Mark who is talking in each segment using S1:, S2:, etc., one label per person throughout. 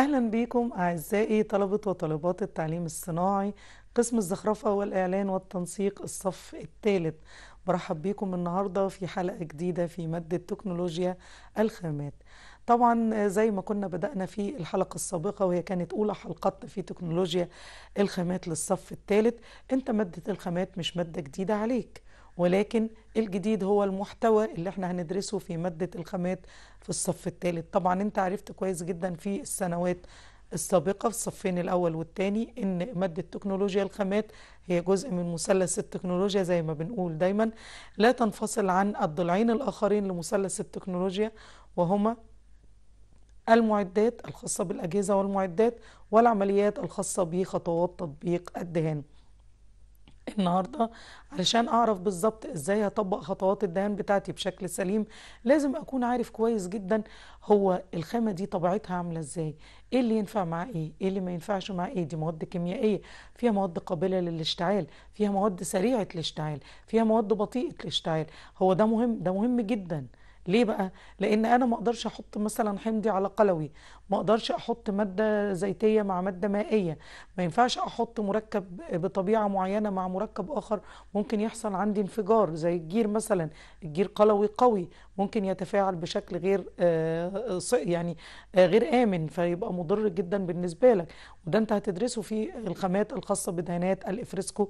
S1: أهلا بكم أعزائي طلبة وطالبات التعليم الصناعي قسم الزخرفة والإعلان والتنسيق الصف الثالث برحب بكم النهاردة في حلقة جديدة في مادة تكنولوجيا الخامات طبعا زي ما كنا بدأنا في الحلقة السابقة وهي كانت أولى حلقتنا في تكنولوجيا الخامات للصف الثالث أنت مادة الخامات مش مادة جديدة عليك ولكن الجديد هو المحتوى اللي احنا هندرسه في مادة الخامات في الصف الثالث طبعا انت عرفت كويس جدا في السنوات السابقة في الصفين الأول والثاني إن مادة تكنولوجيا الخامات هي جزء من مثلث التكنولوجيا زي ما بنقول دايما لا تنفصل عن الضلعين الآخرين لمثلث التكنولوجيا وهما المعدات الخاصة بالأجهزة والمعدات والعمليات الخاصة بخطوات تطبيق الدهان النهارده علشان اعرف بالظبط ازاي هطبق خطوات الدهان بتاعتي بشكل سليم لازم اكون عارف كويس جدا هو الخامه دي طبيعتها عامله ازاي ايه اللي ينفع مع ايه ايه اللي ما ينفعش مع ايه دي مواد كيميائيه فيها مواد قابله للاشتعال فيها مواد سريعه الاشتعال فيها مواد بطيئه الاشتعال هو ده مهم ده مهم جدا ليه بقى؟ لأن أنا ما أقدرش أحط مثلا حمضي على قلوي، ما أقدرش أحط مادة زيتية مع مادة مائية، ما ينفعش أحط مركب بطبيعة معينة مع مركب آخر ممكن يحصل عندي انفجار زي الجير مثلا، الجير قلوي قوي ممكن يتفاعل بشكل غير آه، آه، يعني آه، غير امن فيبقى مضر جدا بالنسبه لك وده انت هتدرسه في الخامات الخاصه بدهانات الافريسكو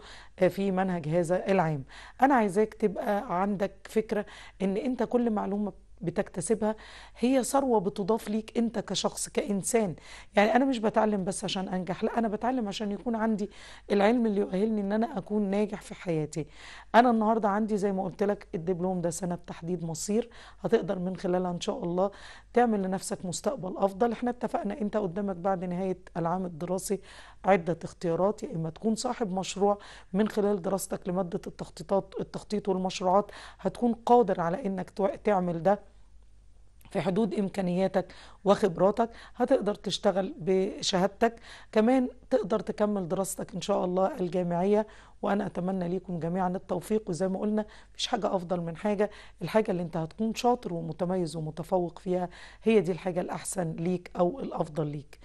S1: في منهج هذا العام انا عايزاك تبقى عندك فكره ان انت كل معلومه بتكتسبها هي ثروه بتضاف ليك انت كشخص كانسان يعني انا مش بتعلم بس عشان انجح لا انا بتعلم عشان يكون عندي العلم اللي يؤهلني ان انا اكون ناجح في حياتي انا النهارده عندي زي ما قلت لك الدبلوم ده سنه تحديد مصير هتقدر من خلالها ان شاء الله تعمل لنفسك مستقبل افضل احنا اتفقنا انت قدامك بعد نهايه العام الدراسي عده اختيارات يا اما تكون صاحب مشروع من خلال دراستك لماده التخطيطات التخطيط والمشروعات هتكون قادر على انك تعمل ده في حدود امكانياتك وخبراتك هتقدر تشتغل بشهادتك كمان تقدر تكمل دراستك ان شاء الله الجامعيه وانا اتمنى ليكم جميعا التوفيق وزي ما قلنا مفيش حاجه افضل من حاجه الحاجه اللي انت هتكون شاطر ومتميز ومتفوق فيها هي دي الحاجه الاحسن ليك او الافضل ليك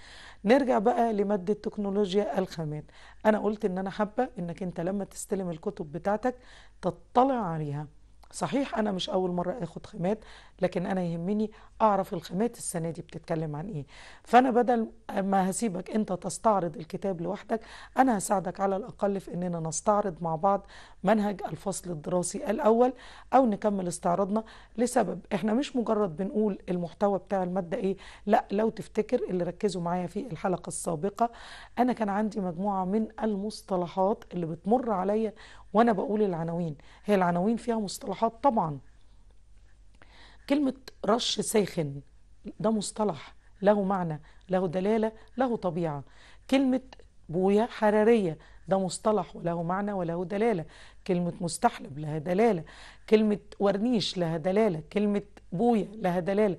S1: نرجع بقى لماده تكنولوجيا الخامات انا قلت ان انا حابه انك انت لما تستلم الكتب بتاعتك تطلع عليها صحيح انا مش اول مره اخد خامات لكن انا يهمني اعرف الخامات السنه دي بتتكلم عن ايه فانا بدل ما هسيبك انت تستعرض الكتاب لوحدك انا هساعدك على الاقل في اننا نستعرض مع بعض منهج الفصل الدراسي الاول او نكمل استعراضنا لسبب احنا مش مجرد بنقول المحتوى بتاع الماده ايه لا لو تفتكر اللي ركزوا معايا في الحلقه السابقه انا كان عندي مجموعه من المصطلحات اللي بتمر عليا وانا بقول العناوين هي العناوين فيها مصطلحات طبعا كلمة رش ساخن ده مصطلح له معنى له دلالة له طبيعة كلمة بوية حرارية ده مصطلح وله معنى وله دلالة كلمة مستحلب لها دلالة كلمة ورنيش لها دلالة كلمة بوية لها دلالة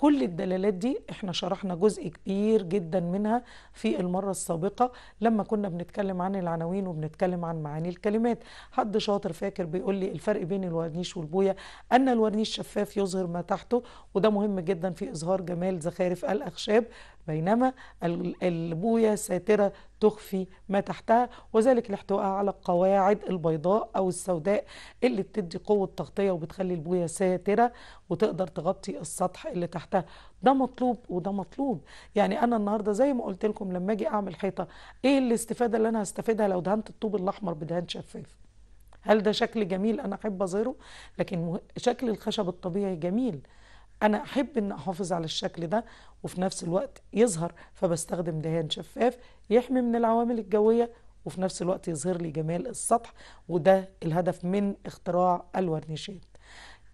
S1: كل الدلالات دي احنا شرحنا جزء كبير جدا منها في المرة السابقة لما كنا بنتكلم عن العناوين وبنتكلم عن معاني الكلمات حد شاطر فاكر بيقول لي الفرق بين الورنيش والبوية أن الورنيش شفاف يظهر ما تحته وده مهم جدا في إظهار جمال زخارف الأخشاب بينما البوية ساترة تخفي ما تحتها وذلك الاحتواء على القواعد البيضاء أو السوداء اللي بتدي قوة تغطية وبتخلي البوية ساترة وتقدر تغطي السطح اللي تحتها ده مطلوب وده مطلوب يعني أنا النهاردة زي ما قلت لكم لما أجي أعمل حيطة إيه الاستفادة اللي أنا هستفيدها لو دهنت الطوب الأحمر بدهان شفاف هل ده شكل جميل أنا أحب أظهره لكن شكل الخشب الطبيعي جميل انا احب ان احافظ على الشكل ده وفي نفس الوقت يظهر فبستخدم دهان شفاف يحمي من العوامل الجويه وفي نفس الوقت يظهر لي جمال السطح وده الهدف من اختراع الورنيشات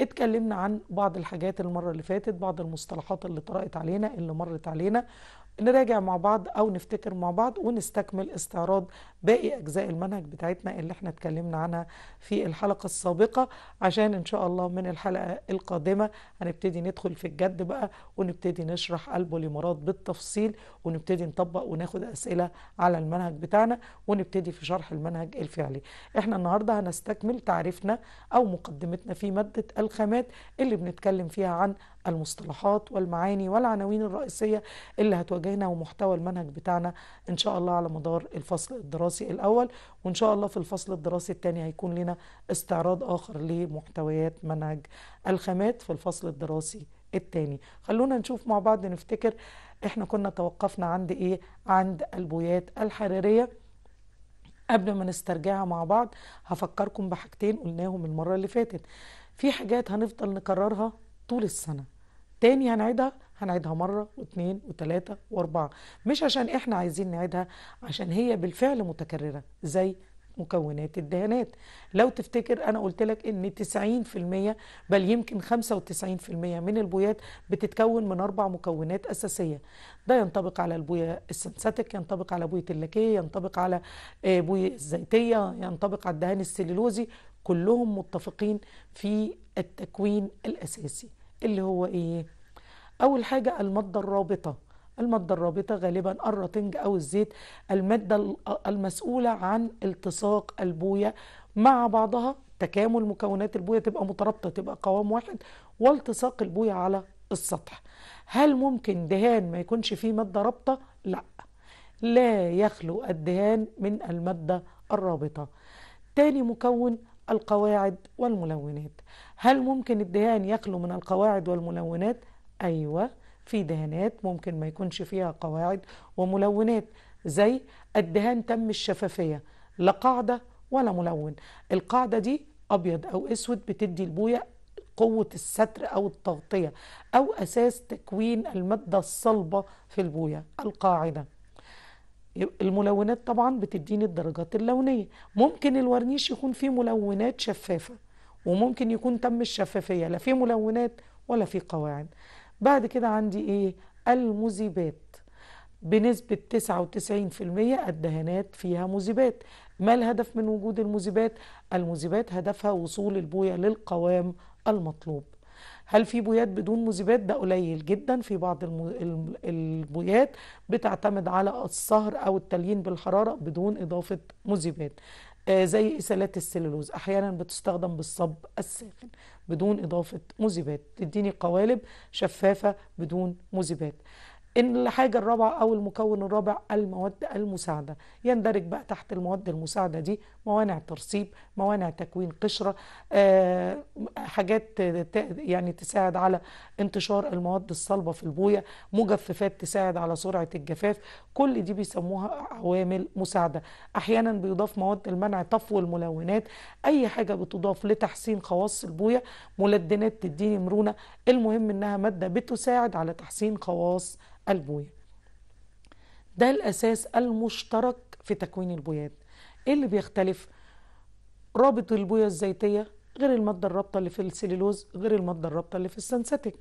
S1: اتكلمنا عن بعض الحاجات المرة اللي فاتت بعض المصطلحات اللي طرأت علينا اللي مرت علينا نراجع مع بعض أو نفتكر مع بعض ونستكمل استعراض باقي أجزاء المنهج بتاعتنا اللي احنا اتكلمنا عنها في الحلقة السابقة عشان إن شاء الله من الحلقة القادمة هنبتدي ندخل في الجد بقى ونبتدي نشرح البوليمرات بالتفصيل ونبتدي نطبق وناخد أسئلة على المنهج بتاعنا ونبتدي في شرح المنهج الفعلي احنا النهاردة هنستكمل تعريفنا أو مقدمتنا في مادة الخامات اللي بنتكلم فيها عن المصطلحات والمعاني والعناوين الرئيسية اللي هتواجهنا ومحتوى المنهج بتاعنا إن شاء الله على مدار الفصل الدراسي الأول وإن شاء الله في الفصل الدراسي الثاني هيكون لنا استعراض آخر لمحتويات منهج الخامات في الفصل الدراسي الثاني خلونا نشوف مع بعض نفتكر احنا كنا توقفنا عند ايه عند البويات الحراريه قبل ما نسترجعها مع بعض هفكركم بحاجتين قلناهم المره اللي فاتت في حاجات هنفضل نكررها طول السنه تاني هنعيدها هنعيدها مرة واثنين وثلاثة واربعة مش عشان احنا عايزين نعيدها عشان هي بالفعل متكررة زي مكونات الدهانات لو تفتكر انا قلت لك ان 90% بل يمكن 95% من البويات بتتكون من اربع مكونات اساسيه ده ينطبق على البويه السنساتيك ينطبق على بويه اللاكيه ينطبق على آه، بويه الزيتيه ينطبق على الدهان السليلوزي كلهم متفقين في التكوين الاساسي اللي هو ايه أول حاجة المادة الرابطة المادة الرابطة غالبا الراتنج أو الزيت المادة المسؤولة عن التصاق البوية مع بعضها تكامل مكونات البوية تبقى مترابطة تبقى قوام واحد والتصاق البوية على السطح هل ممكن دهان ما يكونش فيه مادة رابطة؟ لا لا يخلو الدهان من المادة الرابطة تاني مكون القواعد والملونات هل ممكن الدهان يخلو من القواعد والملونات؟ أيوة في دهانات ممكن ما يكونش فيها قواعد وملونات زي الدهان تم الشفافية لا قاعدة ولا ملون القاعدة دي أبيض أو أسود بتدي البوية قوة الستر أو التغطية أو أساس تكوين المادة الصلبة في البوية القاعدة الملونات طبعا بتديني الدرجات اللونية ممكن الورنيش يكون فيه ملونات شفافة وممكن يكون تم الشفافية لا فيه ملونات ولا فيه قواعد بعد كده عندي ايه المذيبات بنسبة 99% الدهانات فيها مذيبات ما الهدف من وجود المذيبات المذيبات هدفها وصول البوية للقوام المطلوب هل في بويات بدون مذيبات ده قليل جدا في بعض البويات بتعتمد على الصهر او التليين بالحراره بدون اضافه مذيبات آه، زي اسالات السلولوز احيانا بتستخدم بالصب الساخن بدون إضافة مذيبات تديني قوالب شفافة بدون مذيبات الحاجة الرابعة أو المكون الرابع المواد المساعدة يندرج بقى تحت المواد المساعدة دي موانع ترسيب موانع تكوين قشرة آه، حاجات يعني تساعد على انتشار المواد الصلبة في البوية مجففات تساعد على سرعة الجفاف كل دي بيسموها عوامل مساعدة أحيانا بيضاف مواد المنع طفو الملونات أي حاجة بتضاف لتحسين خواص البوية ملدنات تديني مرونة المهم إنها مادة بتساعد على تحسين خواص البويه ده الاساس المشترك في تكوين البويات ايه اللي بيختلف رابط البويه الزيتيه غير الماده الرابطه اللي في السليلوز غير الماده الرابطه اللي في السنساتيك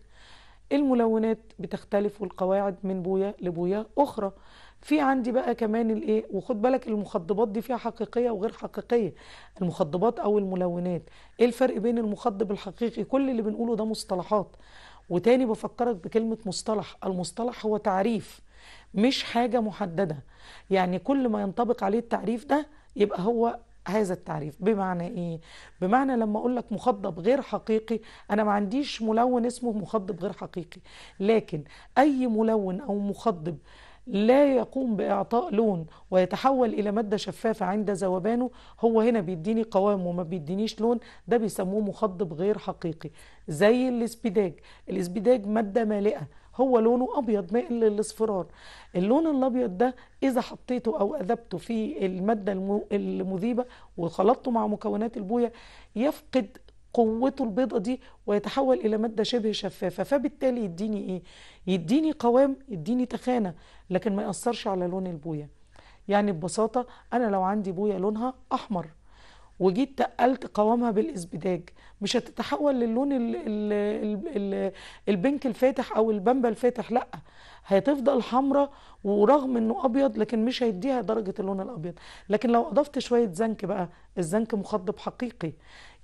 S1: الملونات بتختلف والقواعد من بويه لبويه اخرى في عندي بقى كمان الايه وخد بالك المخضبات دي فيها حقيقيه وغير حقيقيه المخضبات او الملونات ايه الفرق بين المخضب الحقيقي كل اللي بنقوله ده مصطلحات وتاني بفكرك بكلمة مصطلح المصطلح هو تعريف مش حاجة محددة يعني كل ما ينطبق عليه التعريف ده يبقى هو هذا التعريف بمعنى ايه بمعنى لما اقول لك مخضب غير حقيقي انا ما عنديش ملون اسمه مخضب غير حقيقي لكن اي ملون او مخضب لا يقوم بإعطاء لون ويتحول إلى مادة شفافة عند ذوبانه هو هنا بيديني قوام وما بيدينيش لون ده بيسموه مخضب غير حقيقي زي الاسبيداج الاسبيداج مادة مالئة هو لونه أبيض مائل للاصفرار اللون الأبيض ده إذا حطيته أو أذبته في المادة المذيبة وخلطته مع مكونات البوية يفقد قوته البيضة دي ويتحول إلى مادة شبه شفافة فبالتالي يديني إيه؟ يديني قوام يديني تخانة لكن ما يأثرش على لون البوية يعني ببساطة أنا لو عندي بوية لونها أحمر وجيت تقلت قوامها بالإزبداج مش هتتحول للون الـ الـ الـ البنك الفاتح أو البمبة الفاتح لأ هتفضل حمراء ورغم انه ابيض لكن مش هيديها درجه اللون الابيض لكن لو اضفت شويه زنك بقى الزنك مخضب حقيقي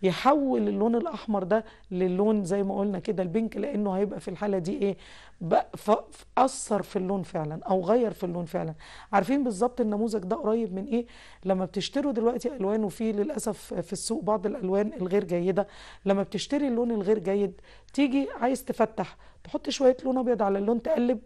S1: يحول اللون الاحمر ده للون زي ما قلنا كده البينك لانه هيبقى في الحاله دي ايه اثر في اللون فعلا او غير في اللون فعلا عارفين بالظبط النموذج ده قريب من ايه لما بتشتروا دلوقتي الوان وفي للاسف في السوق بعض الالوان الغير جيده لما بتشتري اللون الغير جيد تيجي عايز تفتح تحط شويه لون ابيض على اللون تقلب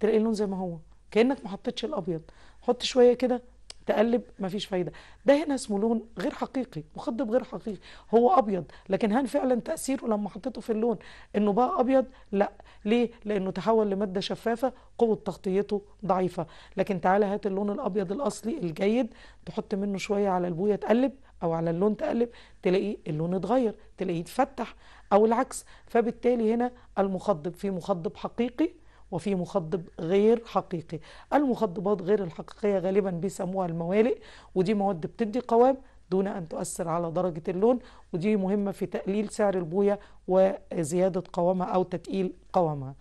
S1: تلاقي اللون زي ما هو كانك ما حطيتش الابيض حط شويه كده تقلب مفيش فايدة ده هنا اسمه لون غير حقيقي مخضب غير حقيقي هو أبيض لكن هل فعلا تأثيره لما حطيته في اللون إنه بقى أبيض لا ليه لأنه تحول لمادة شفافة قوة تغطيته ضعيفة لكن تعالى هات اللون الأبيض الأصلي الجيد تحط منه شوية على البوية تقلب أو على اللون تقلب تلاقيه اللون اتغير تلاقيه اتفتح أو العكس فبالتالي هنا المخضب في مخضب حقيقي وفي مخضب غير حقيقي المخضبات غير الحقيقية غالبا بيسموها الموالئ ودي مواد بتدي قوام دون أن تؤثر على درجة اللون ودي مهمة في تقليل سعر البوية وزيادة قوامها أو تتقيل قوامها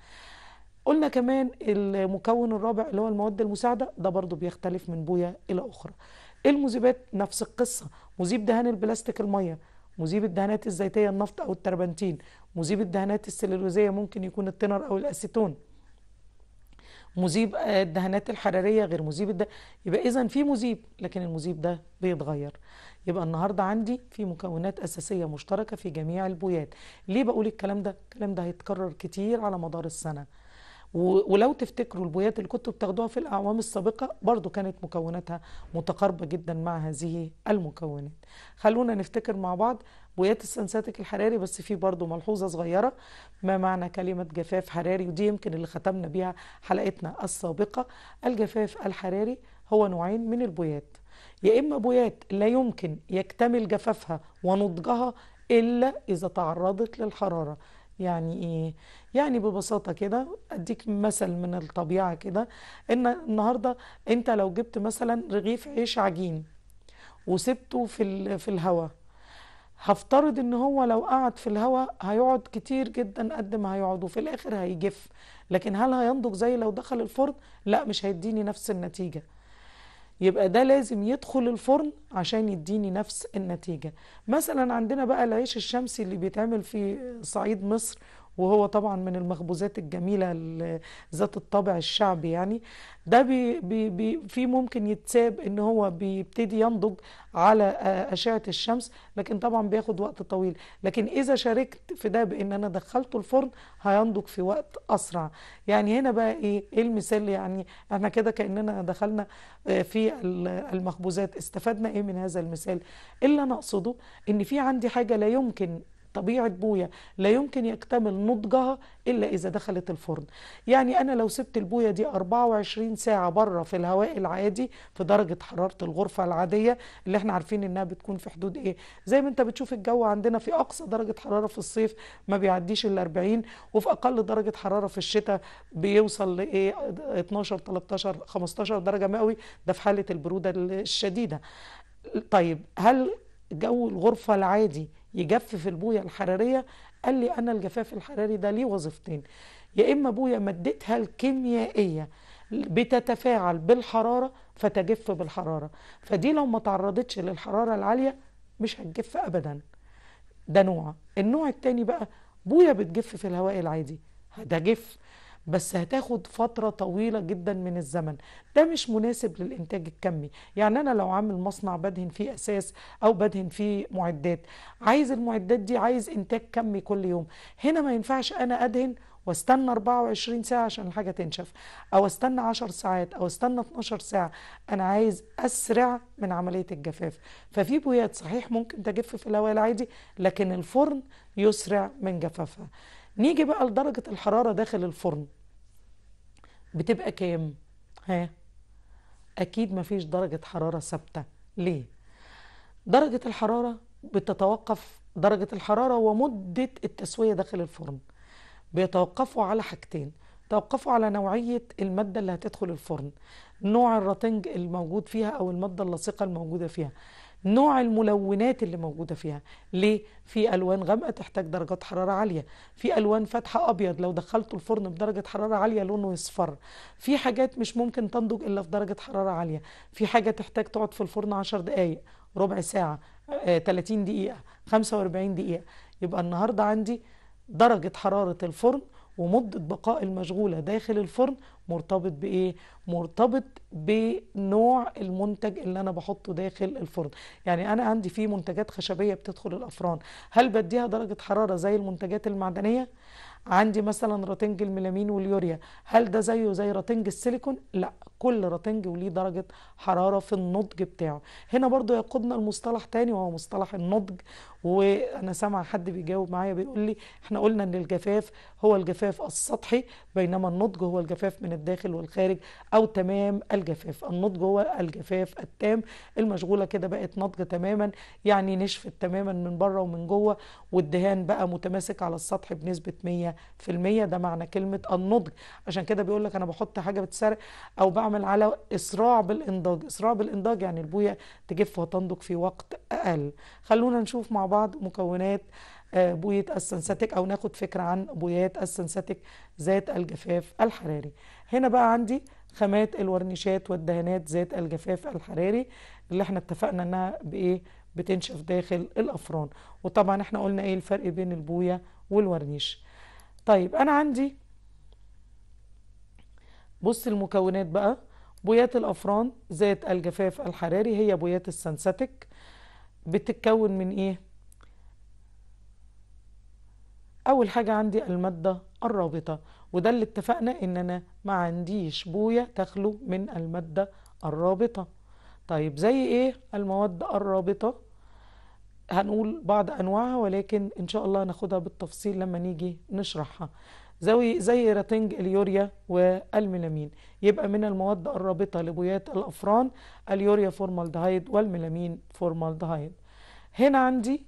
S1: قلنا كمان المكون الرابع اللي هو المواد المساعدة ده برضو بيختلف من بوية إلى أخرى المذيبات نفس القصة مذيب دهان البلاستيك المية مذيب الدهانات الزيتية النفط أو التربنتين مذيب الدهانات السلولوزية ممكن يكون التنر أو الأسيتون مذيب آه، الدهانات الحراريه غير مذيب الد... يبقى اذا في مذيب لكن المذيب ده بيتغير يبقى النهارده عندي في مكونات اساسيه مشتركه في جميع البويات ليه بقول الكلام ده الكلام ده هيتكرر كتير على مدار السنه ولو تفتكروا البويات اللي كنتوا بتاخدوها في الاعوام السابقه برضو كانت مكوناتها متقاربه جدا مع هذه المكونات خلونا نفتكر مع بعض بويات السنساتك الحراري بس في برضو ملحوظه صغيره ما معنى كلمه جفاف حراري ودي يمكن اللي ختمنا بيها حلقتنا السابقه الجفاف الحراري هو نوعين من البويات يا اما بويات لا يمكن يكتمل جفافها ونضجها الا اذا تعرضت للحراره يعني ايه يعني ببساطة كده اديك مثل من الطبيعة كده ان النهاردة انت لو جبت مثلا رغيف عيش عجين وسبته في في الهواء هفترض ان هو لو قعد في الهواء هيقعد كتير جدا قد ما هيقعد وفي الاخر هيجف لكن هل هينضج زي لو دخل الفرن لا مش هيديني نفس النتيجه يبقى ده لازم يدخل الفرن عشان يديني نفس النتيجة مثلا عندنا بقى العيش الشمسي اللي بيتعمل في صعيد مصر وهو طبعا من المخبوزات الجميله ذات الطابع الشعبي يعني ده بي بي بي في ممكن يتساب ان هو بيبتدي ينضج على اشعه الشمس لكن طبعا بياخد وقت طويل لكن اذا شاركت في ده بان انا دخلته الفرن هينضج في وقت اسرع يعني هنا بقى ايه ايه المثال يعني احنا كده كاننا دخلنا آه، في المخبوزات استفدنا ايه من هذا المثال اللي انا اقصده ان في عندي حاجه لا يمكن طبيعة بوية لا يمكن يكتمل نضجها إلا إذا دخلت الفرن يعني أنا لو سبت البوية دي 24 ساعة بره في الهواء العادي في درجة حرارة الغرفة العادية اللي احنا عارفين إنها بتكون في حدود إيه زي ما أنت بتشوف الجو عندنا في أقصى درجة حرارة في الصيف ما بيعديش ال 40 وفي أقل درجة حرارة في الشتاء بيوصل لإيه 12 13 15 درجة مئوي ده في حالة البرودة الشديدة طيب هل جو الغرفة العادي يجفف البويه الحراريه قال لي انا الجفاف الحراري ده ليه وظيفتين يا اما بويه مادتها الكيميائيه بتتفاعل بالحراره فتجف بالحراره فدي لو ما تعرضتش للحراره العاليه مش هتجف ابدا ده نوع النوع التاني بقى بويه بتجف في الهواء العادي هتجف بس هتاخد فترة طويلة جدا من الزمن ده مش مناسب للإنتاج الكمي يعني أنا لو عامل مصنع بدهن فيه أساس أو بدهن فيه معدات عايز المعدات دي عايز إنتاج كمي كل يوم هنا ما ينفعش أنا أدهن واستنى 24 ساعة عشان الحاجة تنشف أو استنى 10 ساعات أو استنى 12 ساعة أنا عايز أسرع من عملية الجفاف ففي بويات صحيح ممكن تجف في الهواء العادي لكن الفرن يسرع من جفافها نيجي بقى لدرجة الحرارة داخل الفرن بتبقى كام ها أكيد مفيش درجة حرارة ثابتة ليه درجة الحرارة بتتوقف درجة الحرارة ومدة التسوية داخل الفرن بيتوقفوا على حاجتين توقفوا على نوعية المادة اللي هتدخل الفرن نوع الراتنج الموجود فيها أو المادة اللاصقة الموجودة فيها نوع الملونات اللي موجودة فيها ليه؟ في ألوان غامقة تحتاج درجات حرارة عالية في ألوان فاتحة أبيض لو دخلته الفرن بدرجة حرارة عالية لونه يصفر في حاجات مش ممكن تنضج إلا في درجة حرارة عالية في حاجة تحتاج تقعد في الفرن 10 دقايق ربع ساعة آه، 30 دقيقة 45 دقيقة يبقى النهاردة عندي درجة حرارة الفرن ومدة بقاء المشغولة داخل الفرن مرتبط بايه مرتبط بنوع المنتج اللي انا بحطه داخل الفرن يعني انا عندي في منتجات خشبيه بتدخل الافران هل بديها درجه حراره زي المنتجات المعدنيه عندي مثلا رتنج الميلامين واليوريا هل ده زيه زي رتنج السيليكون لا كل رتنج وليه درجة حرارة في النضج بتاعه هنا برضو يقودنا المصطلح تاني وهو مصطلح النضج وانا سامع حد بيجاوب معايا بيقول لي احنا قلنا ان الجفاف هو الجفاف السطحي بينما النضج هو الجفاف من الداخل والخارج او تمام الجفاف النضج هو الجفاف التام المشغوله كده بقت نضج تماما يعني نشفت تماما من بره ومن جوه والدهان بقى متماسك على السطح بنسبه 100% ده معنى كلمه النضج عشان كده بيقول لك انا بحط حاجه بتسرق او بعمل على اسراع بالانضاج اسراع بالانضاج يعني البويه تجف وتنضج في وقت اقل خلونا نشوف مع بعض مكونات آه، بويه السنساتيك او ناخد فكره عن بويات السنساتيك ذات الجفاف الحراري هنا بقى عندي خامات الورنيشات والدهانات ذات الجفاف الحراري اللي احنا اتفقنا انها بايه بتنشف داخل الافران وطبعا احنا قلنا ايه الفرق بين البويه والورنيش طيب انا عندي بص المكونات بقى بويات الافران ذات الجفاف الحراري هي بويات السنساتيك بتتكون من ايه أول حاجة عندي المادة الرابطة وده اللي اتفقنا إن أنا ما عنديش بوية تخلو من المادة الرابطة طيب زي إيه المواد الرابطة هنقول بعض أنواعها ولكن إن شاء الله هناخدها بالتفصيل لما نيجي نشرحها زي زي راتنج اليوريا والميلامين يبقى من المواد الرابطه لبويات الافران اليوريا فورمالدهايد والميلامين فورمالدهايد هنا عندي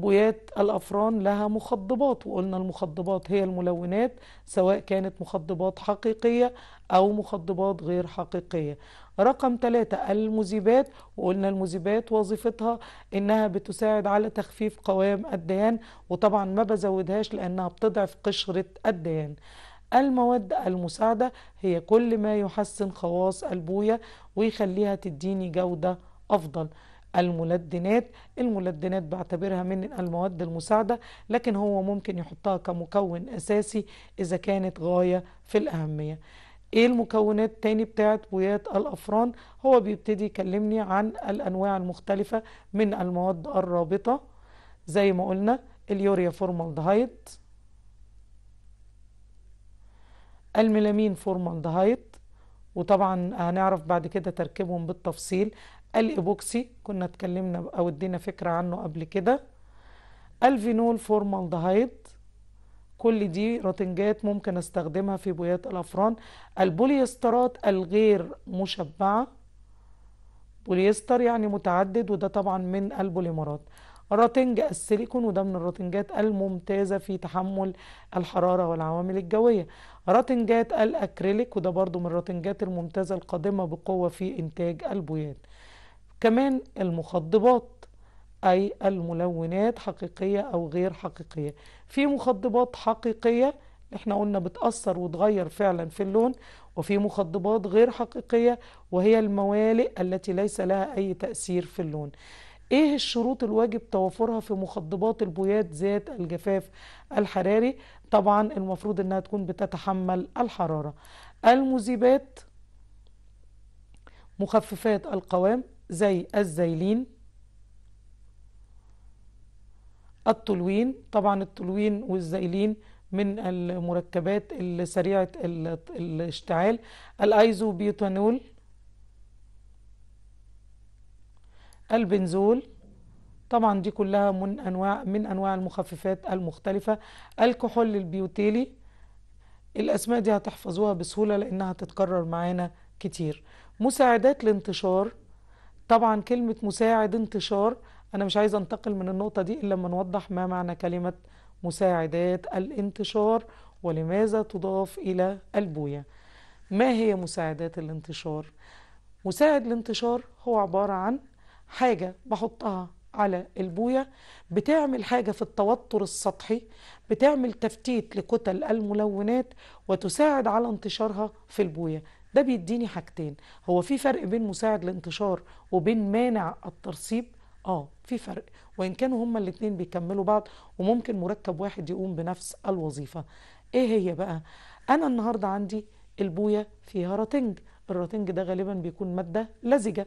S1: بويات الأفران لها مخضبات وقلنا المخضبات هي الملونات سواء كانت مخضبات حقيقية أو مخضبات غير حقيقية رقم ثلاثة المذيبات وقلنا المذيبات وظيفتها إنها بتساعد على تخفيف قوام الديان وطبعا ما بزودهاش لأنها بتضعف قشرة الديان المواد المساعدة هي كل ما يحسن خواص البوية ويخليها تديني جودة أفضل الملدنات الملدنات بعتبرها من المواد المساعدة لكن هو ممكن يحطها كمكون أساسي إذا كانت غاية في الأهمية ايه المكونات تاني بتاعت بويات الافران هو بيبتدي يكلمني عن الانواع المختلفة من المواد الرابطة زي ما قلنا اليوريا فورمالدهايد الميلامين فورمالدهايد وطبعا هنعرف بعد كده تركيبهم بالتفصيل الايبوكسي كنا اتكلمنا او ادينا فكره عنه قبل كده الفينول فورمالدهايد كل دي راتنجات ممكن استخدمها في بويات الافران البوليسترات الغير مشبعه بوليستر يعني متعدد وده طبعا من البوليمرات راتنج السيليكون وده من الراتنجات الممتازة في تحمل الحرارة والعوامل الجوية راتنجات الأكريليك وده برضو من الراتنجات الممتازة القادمة بقوة في إنتاج البويات كمان المخضبات أي الملونات حقيقية أو غير حقيقية في مخضبات حقيقية احنا قلنا بتأثر وتغير فعلا في اللون وفي مخضبات غير حقيقية وهي الموالئ التي ليس لها أي تأثير في اللون ايه الشروط الواجب توافرها في مخضبات البويات ذات الجفاف الحراري طبعا المفروض انها تكون بتتحمل الحرارة المذيبات مخففات القوام زي الزيلين التولوين طبعا التولوين والزيلين من المركبات السريعة الاشتعال الايزو بيوتانول البنزول طبعا دي كلها من انواع من انواع المخففات المختلفة الكحول البيوتيلي الاسماء دي هتحفظوها بسهولة لانها هتتكرر معانا كتير مساعدات الانتشار طبعا كلمة مساعد انتشار أنا مش عايز أنتقل من النقطة دي إلا لما نوضح ما معنى كلمة مساعدات الانتشار ولماذا تضاف إلى البوية ما هي مساعدات الانتشار؟ مساعد الانتشار هو عبارة عن حاجة بحطها على البوية بتعمل حاجة في التوتر السطحي بتعمل تفتيت لكتل الملونات وتساعد على انتشارها في البوية ده بيديني حاجتين هو في فرق بين مساعد الانتشار وبين مانع الترسيب اه في فرق وان كانوا هما الاثنين بيكملوا بعض وممكن مركب واحد يقوم بنفس الوظيفه ايه هي بقى انا النهارده عندي البويه فيها راتنج الراتنج ده غالبا بيكون ماده لزجه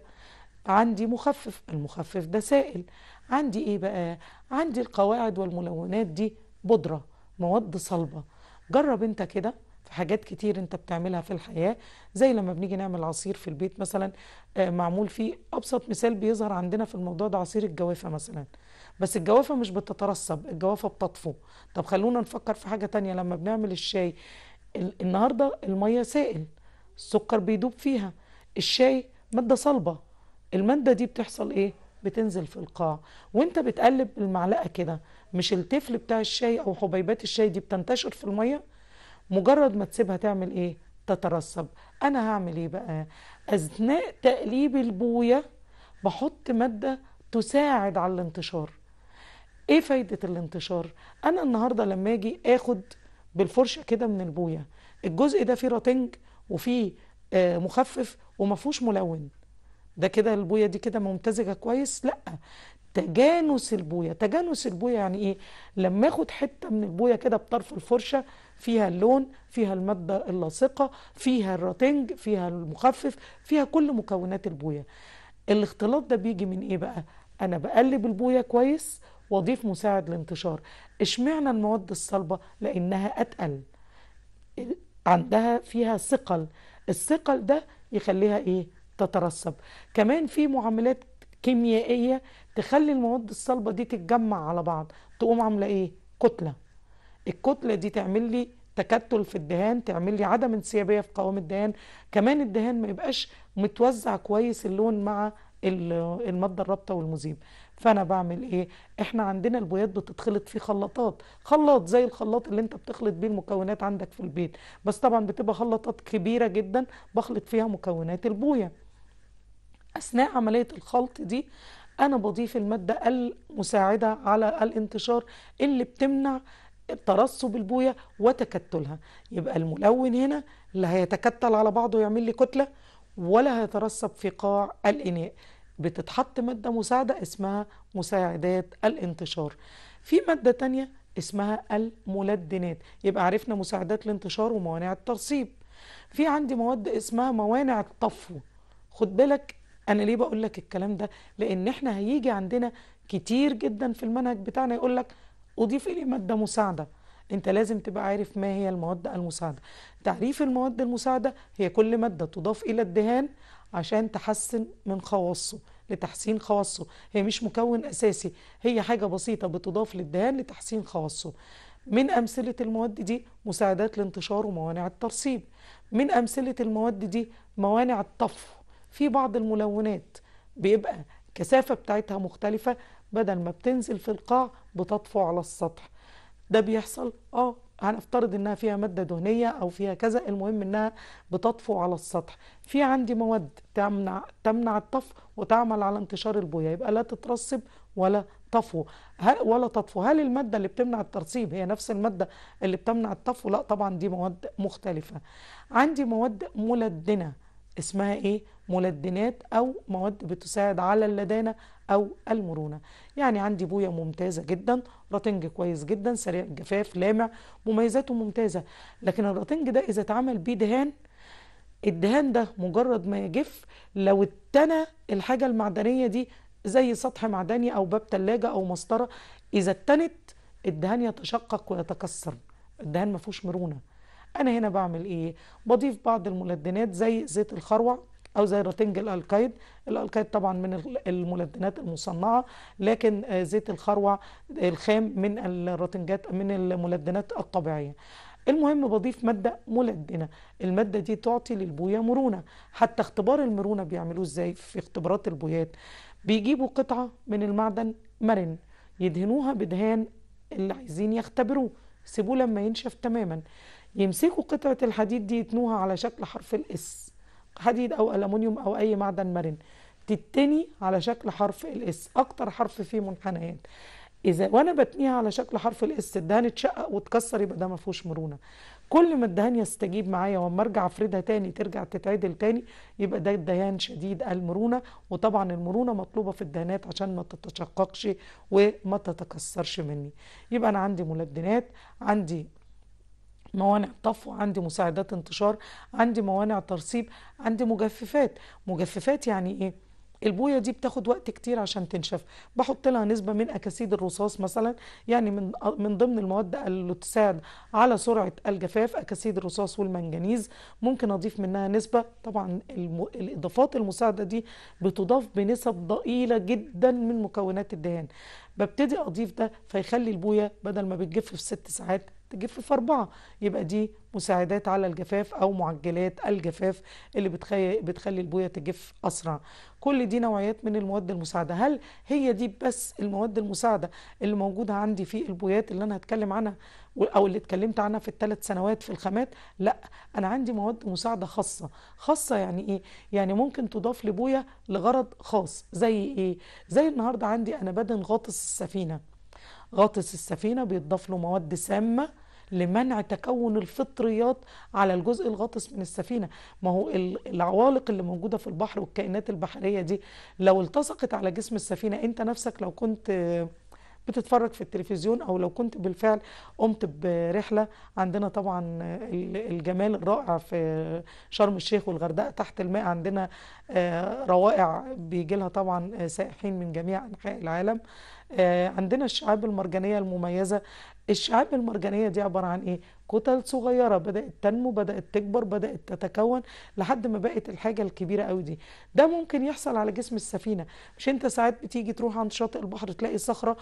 S1: عندي مخفف المخفف ده سائل عندي ايه بقى عندي القواعد والملونات دي بودره مواد صلبه جرب انت كده حاجات كتير انت بتعملها في الحياة زي لما بنيجي نعمل عصير في البيت مثلا آه، معمول فيه أبسط مثال بيظهر عندنا في الموضوع ده عصير الجوافة مثلا بس الجوافة مش بتترسب الجوافة بتطفو طب خلونا نفكر في حاجة تانية لما بنعمل الشاي النهاردة المية سائل السكر بيدوب فيها الشاي مادة صلبة المادة دي بتحصل ايه بتنزل في القاع وانت بتقلب المعلقة كده مش التفل بتاع الشاي او حبيبات الشاي دي بتنتشر في الميه مجرد ما تسيبها تعمل ايه تترسب انا هعمل ايه بقى اثناء تقليب البويه بحط ماده تساعد على الانتشار ايه فايده الانتشار انا النهارده لما اجي اخد بالفرشه كده من البويه الجزء ده فيه راتنج وفيه آه، مخفف وما فيهوش ملون ده كده البويه دي كده ممتزجه كويس لا تجانس البويه تجانس البويه يعني ايه لما اخد حته من البويه كده بطرف الفرشه فيها اللون فيها المادة اللاصقة فيها الراتنج فيها المخفف فيها كل مكونات البوية الاختلاط ده بيجي من ايه بقى انا بقلب البوية كويس واضيف مساعد الانتشار اشمعنى المواد الصلبة لانها اتقل عندها فيها ثقل الثقل ده يخليها ايه تترسب كمان في معاملات كيميائية تخلي المواد الصلبة دي تتجمع على بعض تقوم عاملة ايه كتلة الكتلة دي تعمل لي تكتل في الدهان تعمل لي عدم انسيابية في قوام الدهان كمان الدهان ما يبقاش متوزع كويس اللون مع المادة الرابطة والمذيب فانا بعمل ايه احنا عندنا البويات بتتخلط في خلاطات خلاط زي الخلاط اللي انت بتخلط بيه المكونات عندك في البيت بس طبعا بتبقى خلاطات كبيرة جدا بخلط فيها مكونات البوية اثناء عملية الخلط دي انا بضيف المادة المساعدة على الانتشار اللي بتمنع ترسب البويه وتكتلها يبقى الملون هنا لا هيتكتل على بعضه ويعمل لي كتله ولا هيترسب في قاع الاناء بتتحط ماده مساعده اسمها مساعدات الانتشار في ماده تانية اسمها الملدنات يبقى عرفنا مساعدات الانتشار وموانع الترسيب في عندي مواد اسمها موانع الطفو خد بالك انا ليه بقول لك الكلام ده لان احنا هيجي عندنا كتير جدا في المنهج بتاعنا يقول لك أضيف إليه ماده مساعده انت لازم تبقى عارف ما هي المواد المساعده تعريف المواد المساعده هي كل ماده تضاف الى الدهان عشان تحسن من خواصه لتحسين خواصه هي مش مكون اساسي هي حاجه بسيطه بتضاف للدهان لتحسين خواصه من أمثلة المواد دي مساعدات الانتشار وموانع الترسيب من أمثلة المواد دي موانع الطفو في بعض الملونات بيبقى الكثافة بتاعتها مختلفة بدل ما بتنزل في القاع بتطفو على السطح ده بيحصل اه هنفترض انها فيها مادة دهنية او فيها كذا المهم انها بتطفو على السطح في عندي مواد تمنع تمنع الطفو وتعمل على انتشار البوية يبقى لا تترسب ولا طفو هل ولا تطفو هل المادة اللي بتمنع الترسيب هي نفس المادة اللي بتمنع الطفو لا طبعا دي مواد مختلفة عندي مواد ملدنة اسمها ايه ملدنات أو مواد بتساعد على اللدانة أو المرونة يعني عندي بوية ممتازة جدا راتنج كويس جدا سريع الجفاف لامع مميزاته ممتازة لكن الراتنج ده إذا اتعمل بيه دهان الدهان ده مجرد ما يجف لو اتنى الحاجة المعدنية دي زي سطح معدني أو باب تلاجة أو مسطرة إذا اتنت الدهان يتشقق ويتكسر الدهان ما فيهوش مرونة أنا هنا بعمل إيه؟ بضيف بعض الملدنات زي زيت الخروع أو زي رتنجل الألكايد الألكايد طبعا من الملدنات المصنعة لكن آه، زيت الخروع الخام من الرتنجات من الملدنات الطبيعية المهم بضيف مادة ملدنة المادة دي تعطي للبوية مرونة حتى اختبار المرونة بيعملوه ازاي في اختبارات البويات بيجيبوا قطعة من المعدن مرن يدهنوها بدهان اللي عايزين يختبروه سيبوه لما ينشف تماما يمسكوا قطعة الحديد دي يتنوها على شكل حرف الاس حديد أو المونيوم أو أي معدن مرن تتني على شكل حرف الاس أكتر حرف فيه منحنيات إذا وأنا بتنيها على شكل حرف الاس الدهان اتشقق واتكسر يبقى ده ما فيهوش مرونة كل ما الدهان يستجيب معايا واما ارجع افردها تاني ترجع تتعدل تاني يبقى ده الدهان شديد المرونه وطبعا المرونه مطلوبه في الدهانات عشان ما تتشققش وما تتكسرش مني يبقى انا عندي ملدنات عندي موانع طفو عندي مساعدات انتشار عندي موانع ترسيب عندي مجففات مجففات يعني ايه البويه دي بتاخد وقت كتير عشان تنشف بحط لها نسبه من اكاسيد الرصاص مثلا يعني من من ضمن المواد اللي تساعد على سرعه الجفاف اكاسيد الرصاص والمنجنيز ممكن اضيف منها نسبه طبعا الاضافات المساعده دي بتضاف بنسب ضئيله جدا من مكونات الدهان ببتدي اضيف ده فيخلي البويه بدل ما بتجف في ست ساعات تجف في أربعة يبقى دي مساعدات على الجفاف أو معجلات الجفاف اللي بتخلي, بتخلي البوية تجف أسرع كل دي نوعيات من المواد المساعدة هل هي دي بس المواد المساعدة اللي موجودة عندي في البويات اللي أنا هتكلم عنها أو اللي اتكلمت عنها في الثلاث سنوات في الخامات لا أنا عندي مواد مساعدة خاصة خاصة يعني إيه؟ يعني ممكن تضاف لبوية لغرض خاص زي إيه؟ زي النهاردة عندي أنا بدن غاطس السفينة غاطس السفينة بيتضاف له مواد سامة لمنع تكون الفطريات على الجزء الغاطس من السفينه ما هو العوالق اللي موجوده في البحر والكائنات البحريه دي لو التصقت على جسم السفينه انت نفسك لو كنت بتتفرج في التلفزيون او لو كنت بالفعل قمت برحله عندنا طبعا الجمال الرائع في شرم الشيخ والغردقه تحت الماء عندنا آه، روائع بيجي لها طبعا آه، سائحين من جميع انحاء العالم آه، عندنا الشعاب المرجانية المميزة الشعاب المرجانية دي عبارة عن إيه؟ كتل صغيرة بدأت تنمو بدأت تكبر بدأت تتكون لحد ما بقت الحاجة الكبيرة قوي دي ده ممكن يحصل على جسم السفينة مش انت ساعات بتيجي تروح عند شاطئ البحر تلاقي صخرة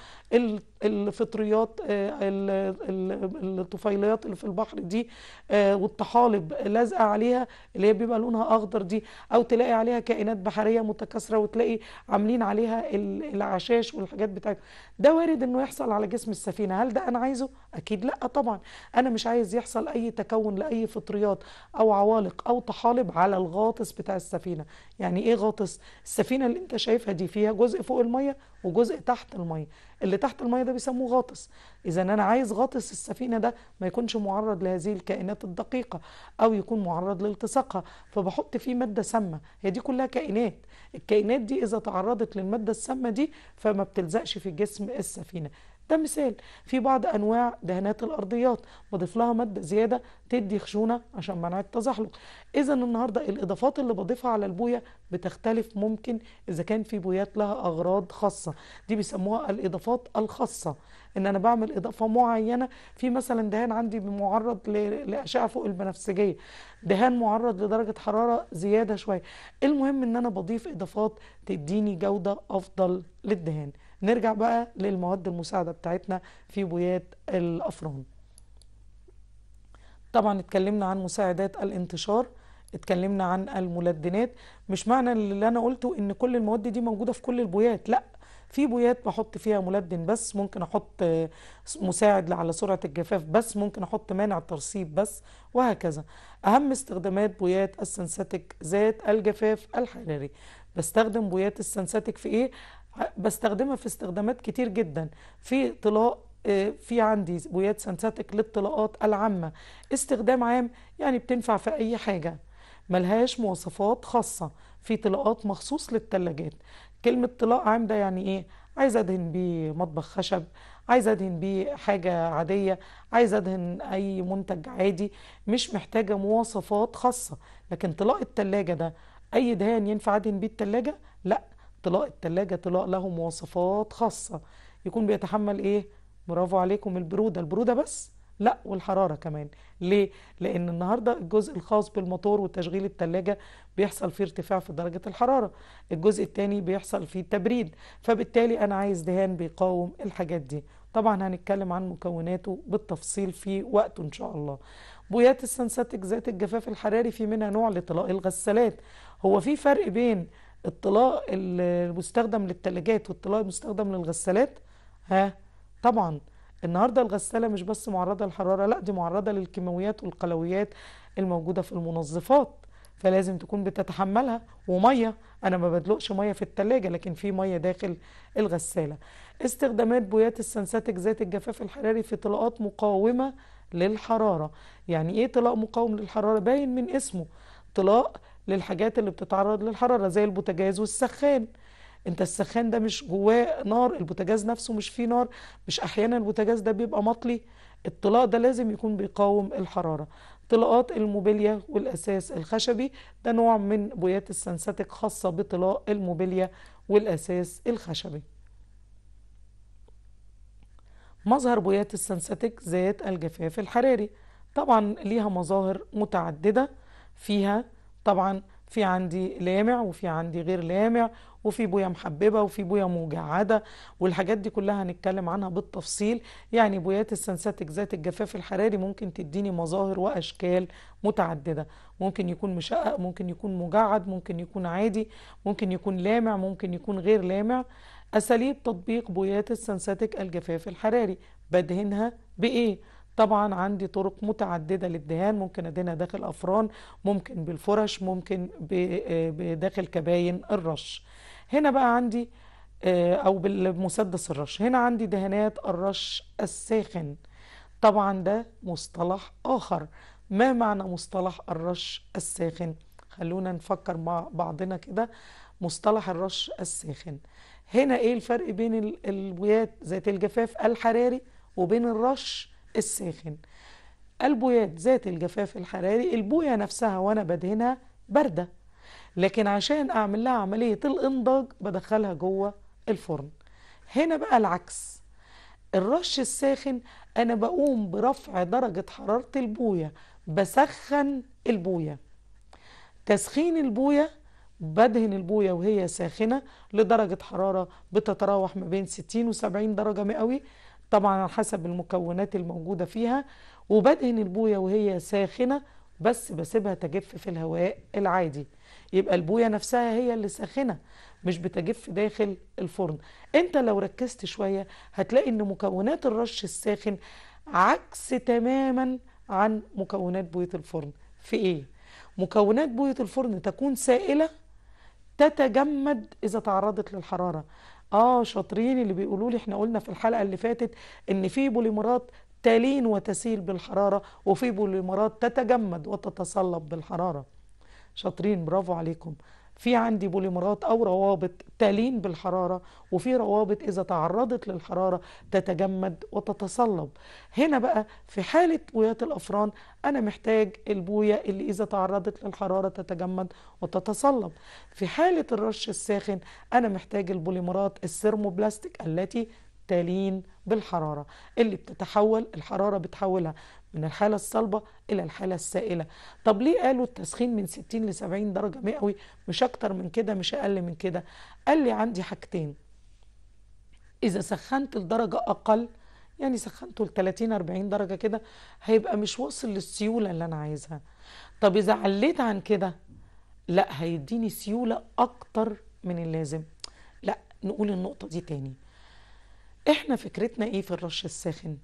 S1: الفطريات آه، الطفيليات اللي في البحر دي آه، والطحالب لازقه عليها اللي هي بيبقى لونها اخضر دي او تلاقي عليها كائنات بحريه متكاثره وتلاقي عاملين عليها العشاش والحاجات بتاعتها ده وارد انه يحصل على جسم السفينه هل ده انا عايزه اكيد لا طبعا انا مش عايز يحصل اي تكون لاي فطريات او عوالق او طحالب على الغاطس بتاع السفينه يعني ايه غاطس السفينه اللي انت شايفها دي فيها جزء فوق الميه وجزء تحت الميه اللي تحت الميه ده بيسموه غاطس اذا انا عايز غاطس السفينه ده ما يكونش معرض لهذه الكائنات الدقيقه او يكون معرض لالتصاقها فبحط فيه ماده سامه هي دي كلها كائنات الكائنات دي اذا تعرضت للماده السامه دي فما بتلزقش في جسم السفينه ده مثال في بعض انواع دهانات الارضيات بضيف لها ماده زياده تدي خشونه عشان منع التزحلق اذا النهارده الاضافات اللي بضيفها على البويه بتختلف ممكن اذا كان في بويات لها اغراض خاصه دي بيسموها الاضافات الخاصه ان انا بعمل اضافه معينه في مثلا دهان عندي معرض لاشعه فوق البنفسجيه دهان معرض لدرجه حراره زياده شويه المهم ان انا بضيف اضافات تديني جوده افضل للدهان نرجع بقى للمواد المساعدة بتاعتنا في بويات الأفران طبعا اتكلمنا عن مساعدات الانتشار اتكلمنا عن الملدنات مش معنى اللي انا قلته ان كل المواد دي موجودة في كل البويات لا في بويات بحط فيها ملدن بس ممكن احط مساعد على سرعة الجفاف بس ممكن احط مانع ترسيب بس وهكذا اهم استخدامات بويات السنساتيك ذات الجفاف الحراري بستخدم بويات السنساتيك في ايه بستخدمها في استخدامات كتير جدا في طلاء آه، في عندي بويات سنساتك للطلاقات العامة استخدام عام يعني بتنفع في أي حاجة ملهاش مواصفات خاصة في طلاقات مخصوص للتلاجات كلمة طلاق عام ده يعني إيه؟ عايز أدهن بيه مطبخ خشب عايز أدهن بيه حاجة عادية عايز أدهن أي منتج عادي مش محتاجة مواصفات خاصة لكن طلاق التلاجة ده أي دهان ينفع أدهن بيه التلاجة؟ لأ طلاء التلاجة طلاء له مواصفات خاصة يكون بيتحمل ايه برافو عليكم البرودة البرودة بس لا والحرارة كمان ليه؟ لأن النهاردة الجزء الخاص بالموتور وتشغيل التلاجة بيحصل فيه ارتفاع في درجة الحرارة الجزء التاني بيحصل فيه تبريد فبالتالي أنا عايز دهان بيقاوم الحاجات دي طبعا هنتكلم عن مكوناته بالتفصيل في وقته إن شاء الله بويات السنساتك ذات الجفاف الحراري في منها نوع لطلاء الغسالات هو في فرق بين الطلاء المستخدم للتلاجات والطلاء المستخدم للغسالات ها طبعا النهارده الغساله مش بس معرضه للحراره لا دي معرضه للكيماويات والقلويات الموجوده في المنظفات فلازم تكون بتتحملها وميه انا ما بدلقش ميه في التلاجة لكن في ميه داخل الغساله استخدامات بويات السنساتك ذات الجفاف الحراري في طلاءات مقاومه للحراره يعني ايه طلاء مقاوم للحراره باين من اسمه طلاء للحاجات اللي بتتعرض للحراره زي البوتاجاز والسخان انت السخان ده مش جواه نار البوتاجاز نفسه مش فيه نار مش احيانا البوتاجاز ده بيبقى مطلي الطلاء ده لازم يكون بيقاوم الحراره طلاءات الموبيليا والاساس الخشبي ده نوع من بويات السنساتيك خاصه بطلاء الموبيليا والاساس الخشبي مظهر بويات السنساتيك ذات الجفاف الحراري طبعا ليها مظاهر متعدده فيها طبعا في عندي لامع وفي عندي غير لامع وفي بويا محببة وفي بويا مجعدة والحاجات دي كلها هنتكلم عنها بالتفصيل يعني بويات السنساتك ذات الجفاف الحراري ممكن تديني مظاهر وأشكال متعددة ممكن يكون مشقق ممكن يكون مجعد ممكن يكون عادي ممكن يكون لامع ممكن يكون غير لامع أساليب تطبيق بويات السنساتك الجفاف الحراري بدهنها بإيه؟ طبعا عندي طرق متعددة للدهان ممكن أدهنها داخل أفران ممكن بالفرش ممكن آه، بداخل كباين الرش هنا بقى عندي آه، أو بالمسدس الرش هنا عندي دهانات الرش الساخن طبعا ده مصطلح آخر ما معنى مصطلح الرش الساخن خلونا نفكر مع بعضنا كده مصطلح الرش الساخن هنا ايه الفرق بين الويات ذات الجفاف الحراري وبين الرش الساخن البويات ذات الجفاف الحراري البوية نفسها وأنا بدهنها باردة لكن عشان أعمل لها عملية الإنضاج بدخلها جوه الفرن هنا بقى العكس الرش الساخن أنا بقوم برفع درجة حرارة البوية بسخن البوية تسخين البوية بدهن البوية وهي ساخنة لدرجة حرارة بتتراوح ما بين 60 و 70 درجة مئوي طبعا على حسب المكونات الموجودة فيها وبدهن البوية وهي ساخنة بس بسيبها تجف في الهواء العادي يبقى البوية نفسها هي اللي ساخنة مش بتجف داخل الفرن انت لو ركزت شوية هتلاقي ان مكونات الرش الساخن عكس تماما عن مكونات بوية الفرن في ايه؟ مكونات بوية الفرن تكون سائلة تتجمد إذا تعرضت للحرارة اه شاطرين اللي بيقولوا لي احنا قلنا في الحلقه اللي فاتت ان في بوليمرات تلين وتسيل بالحراره وفي بوليمرات تتجمد وتتصلب بالحراره شاطرين برافو عليكم في عندي بوليمرات أو روابط تلين بالحرارة وفي روابط إذا تعرضت للحرارة تتجمد وتتصلب هنا بقى في حالة بويات الأفران أنا محتاج البوية اللي إذا تعرضت للحرارة تتجمد وتتصلب في حالة الرش الساخن أنا محتاج البوليمرات السيرموبلاستيك التي تلين بالحرارة اللي بتتحول الحرارة بتحولها من الحالة الصلبة إلى الحالة السائلة طب ليه قالوا التسخين من 60 ل 70 درجة مئوي مش أكتر من كده مش أقل من كده قال لي عندي حاجتين إذا سخنت لدرجة أقل يعني سخنته ل 30 40 درجة كده هيبقى مش واصل للسيولة اللي أنا عايزها طب إذا عليت عن كده لا هيديني سيولة أكتر من اللازم لا نقول النقطة دي تاني احنا فكرتنا ايه في الرش الساخن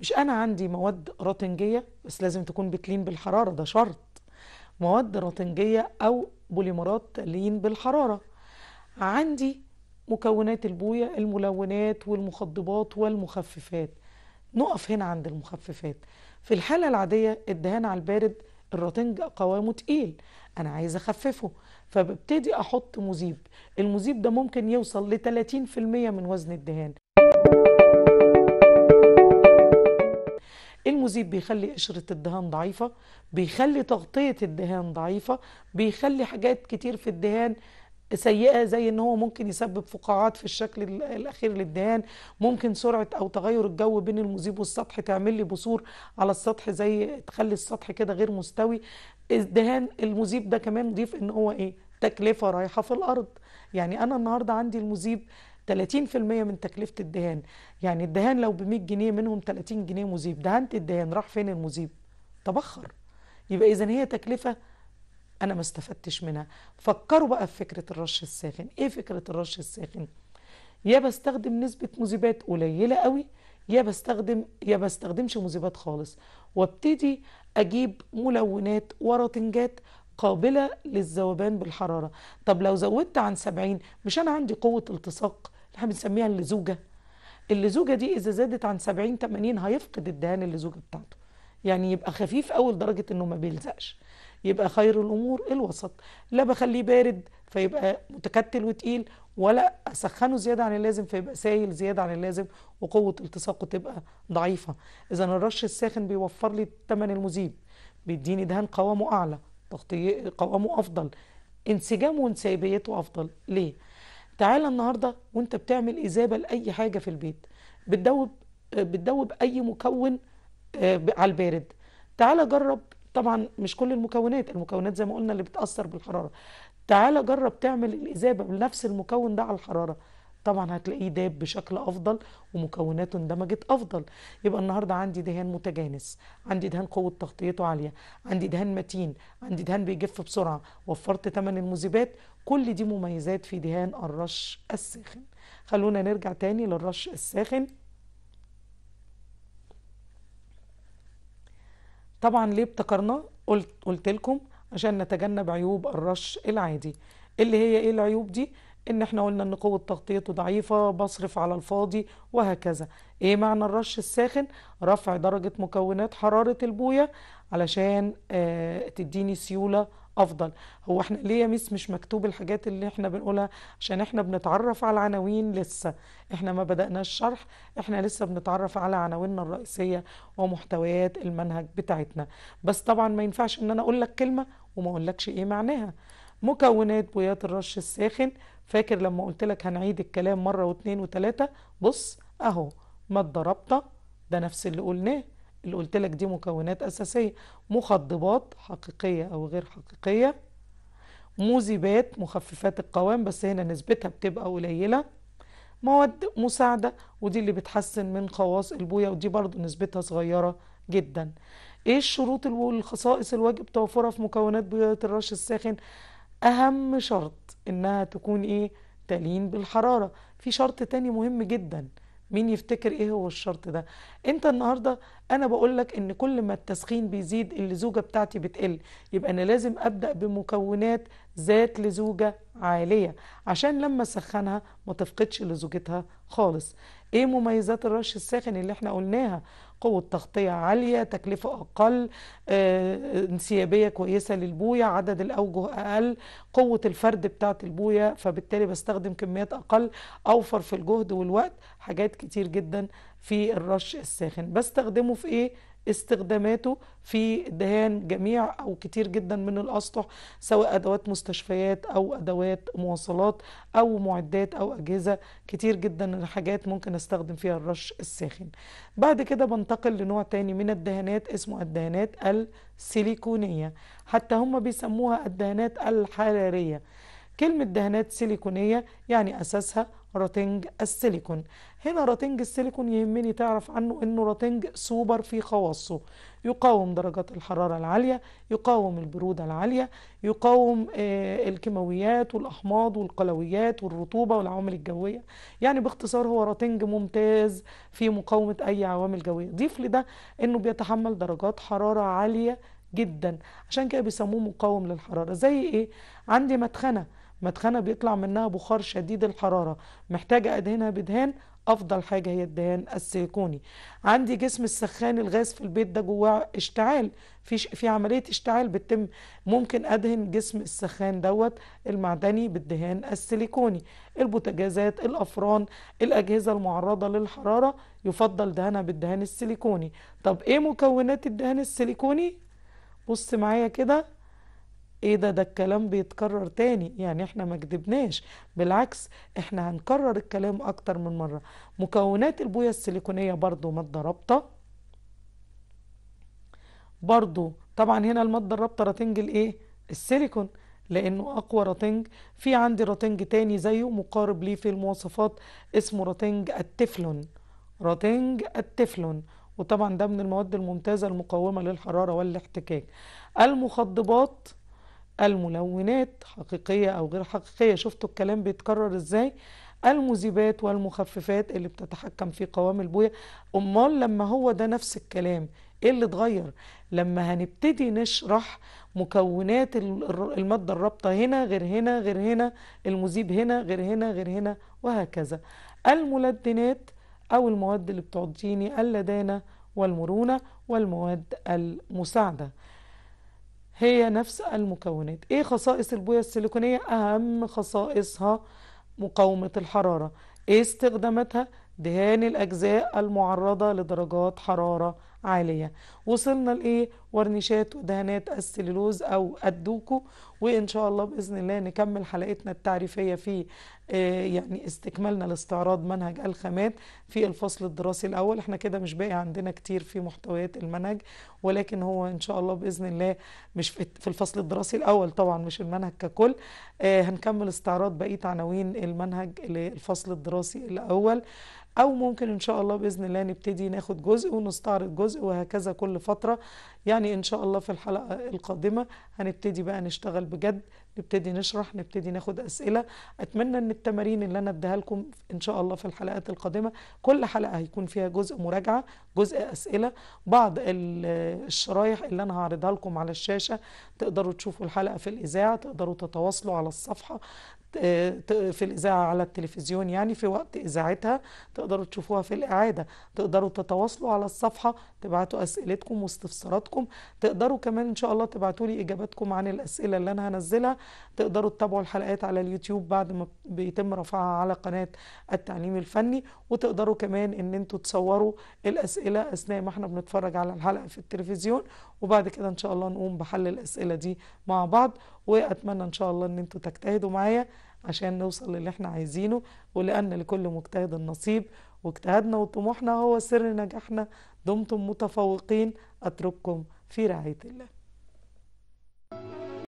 S1: مش انا عندي مواد روتنجيه بس لازم تكون بتلين بالحراره ده شرط مواد روتنجيه او بوليمرات تلين بالحراره عندي مكونات البويه الملونات والمخضبات والمخففات نقف هنا عند المخففات في الحاله العاديه الدهان على البارد الراتنج قوامه تقيل انا عايز اخففه فببتدي احط مذيب المذيب ده ممكن يوصل ل 30% من وزن الدهان المذيب بيخلي قشرة الدهان ضعيفة بيخلي تغطية الدهان ضعيفة بيخلي حاجات كتير في الدهان سيئة زي ان هو ممكن يسبب فقاعات في الشكل الاخير للدهان ممكن سرعة او تغير الجو بين المذيب والسطح تعمل لي بصور على السطح زي تخلي السطح كده غير مستوي الدهان المذيب ده كمان ضيف ان هو ايه تكلفة رايحة في الارض يعني انا النهاردة عندي المذيب 30% من تكلفة الدهان يعني الدهان لو ب 100 جنيه منهم 30 جنيه مذيب دهنت الدهان راح فين المذيب تبخر يبقى إذا هي تكلفة أنا ما استفدتش منها فكروا بقى في فكرة الرش الساخن إيه فكرة الرش الساخن يا بستخدم نسبة مذيبات قليلة قوي يا بستخدم يا بستخدمش مذيبات خالص وابتدي أجيب ملونات ورطنجات قابلة للذوبان بالحرارة طب لو زودت عن 70 مش أنا عندي قوة التصاق احنا بنسميها اللزوجه اللزوجه دي اذا زادت عن 70 80 هيفقد الدهان اللزوجه بتاعته يعني يبقى خفيف قوي لدرجه انه ما بيلزقش يبقى خير الامور الوسط لا بخليه بارد فيبقى متكتل وتقيل ولا اسخنه زياده عن اللازم فيبقى سايل زياده عن اللازم وقوه التصاقه تبقى ضعيفه اذا الرش الساخن بيوفر لي الثمن المذيب بيديني دهان قوامه اعلى تغطيه قوامه افضل انسجامه وانسيابيته افضل ليه تعالى النهارده وانت بتعمل اذابه لاي حاجه في البيت بتدوب بتدوب اي مكون آه، على البارد تعالى جرب طبعا مش كل المكونات المكونات زي ما قلنا اللي بتاثر بالحراره تعالى جرب تعمل الاذابه بنفس المكون ده على الحراره طبعا هتلاقيه داب بشكل افضل ومكوناته اندمجت افضل يبقى النهارده عندي دهان متجانس عندي دهان قوه تغطيته عاليه عندي دهان متين عندي دهان بيجف بسرعه وفرت ثمن المذيبات كل دي مميزات في دهان الرش الساخن خلونا نرجع تاني للرش الساخن طبعا ليه ابتكرناه قلت قلت لكم عشان نتجنب عيوب الرش العادي اللي هي ايه العيوب دي ان احنا قلنا ان قوة تغطيته ضعيفة بصرف على الفاضي وهكذا ايه معنى الرش الساخن رفع درجة مكونات حرارة البوية علشان آه تديني سيولة افضل هو احنا ليه يا ميس مش مكتوب الحاجات اللي احنا بنقولها عشان احنا بنتعرف على العناوين لسه احنا ما بدأناش شرح احنا لسه بنتعرف على عناويننا الرئيسية ومحتويات المنهج بتاعتنا بس طبعا ما ينفعش ان انا اقول لك كلمة وما اقولكش ايه معناها مكونات بويات الرش الساخن فاكر لما قلت لك هنعيد الكلام مرة واثنين وثلاثة بص اهو مادة رابطة ده نفس اللي قلناه اللي قلت لك دي مكونات أساسية مخضبات حقيقية أو غير حقيقية موزبات مخففات القوام بس هنا نسبتها بتبقى قليلة مواد مساعدة ودي اللي بتحسن من خواص البوية ودي برضو نسبتها صغيرة جدا ايه الشروط والخصائص الواجب توفرها في مكونات بوية الرش الساخن أهم شرط إنها تكون إيه تلين بالحرارة في شرط تاني مهم جدا مين يفتكر إيه هو الشرط ده أنت النهاردة أنا بقولك إن كل ما التسخين بيزيد اللزوجة بتاعتي بتقل يبقى أنا لازم أبدأ بمكونات ذات لزوجة عالية عشان لما أسخنها ما تفقدش لزوجتها خالص إيه مميزات الرش الساخن اللي إحنا قلناها قوة تغطية عالية تكلفة أقل آه، انسيابية كويسة للبوية عدد الأوجه أقل قوة الفرد بتاعة البوية فبالتالي بستخدم كميات أقل أوفر في الجهد والوقت حاجات كتير جدا في الرش الساخن بستخدمه في إيه استخداماته في دهان جميع أو كتير جدا من الأسطح سواء أدوات مستشفيات أو أدوات مواصلات أو معدات أو أجهزة كتير جدا الحاجات ممكن استخدم فيها الرش الساخن بعد كده بنتقل لنوع تاني من الدهانات اسمه الدهانات السيليكونية حتى هم بيسموها الدهانات الحرارية كلمة دهانات سيليكونية يعني أساسها راتنج السيليكون هنا راتنج السيليكون يهمني تعرف عنه انه راتنج سوبر في خواصه يقاوم درجات الحرارة العالية يقاوم البرودة العالية يقاوم آه، الكيماويات والأحماض والقلويات والرطوبة والعوامل الجوية يعني باختصار هو راتنج ممتاز في مقاومة أي عوامل جوية ضيف لده أنه بيتحمل درجات حرارة عالية جدا عشان كده بيسموه مقاوم للحرارة زي إيه؟ عندي مدخنة مدخنة بيطلع منها بخار شديد الحرارة محتاجة أدهنها بدهان أفضل حاجة هي الدهان السيليكوني عندي جسم السخان الغاز في البيت ده جواه اشتعال في في عملية اشتعال بتتم ممكن أدهن جسم السخان دوت المعدني بالدهان السيليكوني البوتاجازات الأفران الأجهزة المعرضة للحرارة يفضل دهنها بالدهان السيليكوني طب إيه مكونات الدهان السيليكوني بص معايا كده ايه ده ده الكلام بيتكرر تاني يعني احنا ما كدبناش بالعكس احنا هنكرر الكلام اكتر من مرة مكونات البوية السيليكونية برضو مادة رابطة برضو طبعا هنا المادة الرابطة رتنج الايه السيليكون لانه اقوى رتنج في عندي رتنج تاني زيه مقارب ليه في المواصفات اسمه رتنج التفلون رتنج التفلون وطبعا ده من المواد الممتازة المقاومة للحرارة والاحتكاك المخضبات الملونات حقيقية أو غير حقيقية شفتوا الكلام بيتكرر إزاي المذيبات والمخففات اللي بتتحكم في قوام البوية أمال لما هو ده نفس الكلام إيه اللي اتغير لما هنبتدي نشرح مكونات المادة الرابطة هنا غير هنا غير هنا المذيب هنا غير هنا غير هنا وهكذا الملدنات أو المواد اللي بتعطيني اللدانة والمرونة والمواد المساعدة هي نفس المكونات ايه خصائص البوية السيليكونية اهم خصائصها مقاومة الحرارة ايه استخداماتها دهان الاجزاء المعرضة لدرجات حرارة عالية وصلنا لإيه ورنيشات ودهانات السليلوز أو الدوكو وإن شاء الله بإذن الله نكمل حلقتنا التعريفية في آه، يعني استكمالنا لاستعراض منهج الخامات في الفصل الدراسي الأول احنا كده مش باقي عندنا كتير في محتويات المنهج ولكن هو إن شاء الله بإذن الله مش في الفصل الدراسي الأول طبعا مش المنهج ككل آه، هنكمل استعراض بقية عناوين المنهج للفصل الدراسي الأول أو ممكن إن شاء الله بإذن الله نبتدي ناخد جزء ونستعرض جزء وهكذا كل فترة يعني إن شاء الله في الحلقة القادمة هنبتدي بقى نشتغل بجد نبتدي نشرح نبتدي ناخد أسئلة أتمنى أن التمارين اللي أنا أديها لكم إن شاء الله في الحلقات القادمة كل حلقة هيكون فيها جزء مراجعة جزء أسئلة بعض الشرايح اللي أنا هعرضها لكم على الشاشة تقدروا تشوفوا الحلقة في الإذاعة تقدروا تتواصلوا على الصفحة في الإذاعة على التلفزيون يعني في وقت إذاعتها تقدروا تشوفوها في الإعادة تقدروا تتواصلوا على الصفحة تبعتوا أسئلتكم واستفساراتكم تقدروا كمان إن شاء الله تبعتوا لي إجاباتكم عن الأسئلة اللي أنا هنزلها تقدروا تتابعوا الحلقات على اليوتيوب بعد ما بيتم رفعها على قناة التعليم الفني وتقدروا كمان إن أنتوا تصوروا الأسئلة أثناء ما احنا بنتفرج على الحلقة في التلفزيون وبعد كده إن شاء الله نقوم بحل الأسئلة دي مع بعض واتمنى ان شاء الله ان انتوا تجتهدوا معايا عشان نوصل للي احنا عايزينه ولان لكل مجتهد النصيب واجتهادنا وطموحنا هو سر نجاحنا دمتم متفوقين اترككم في رعايه الله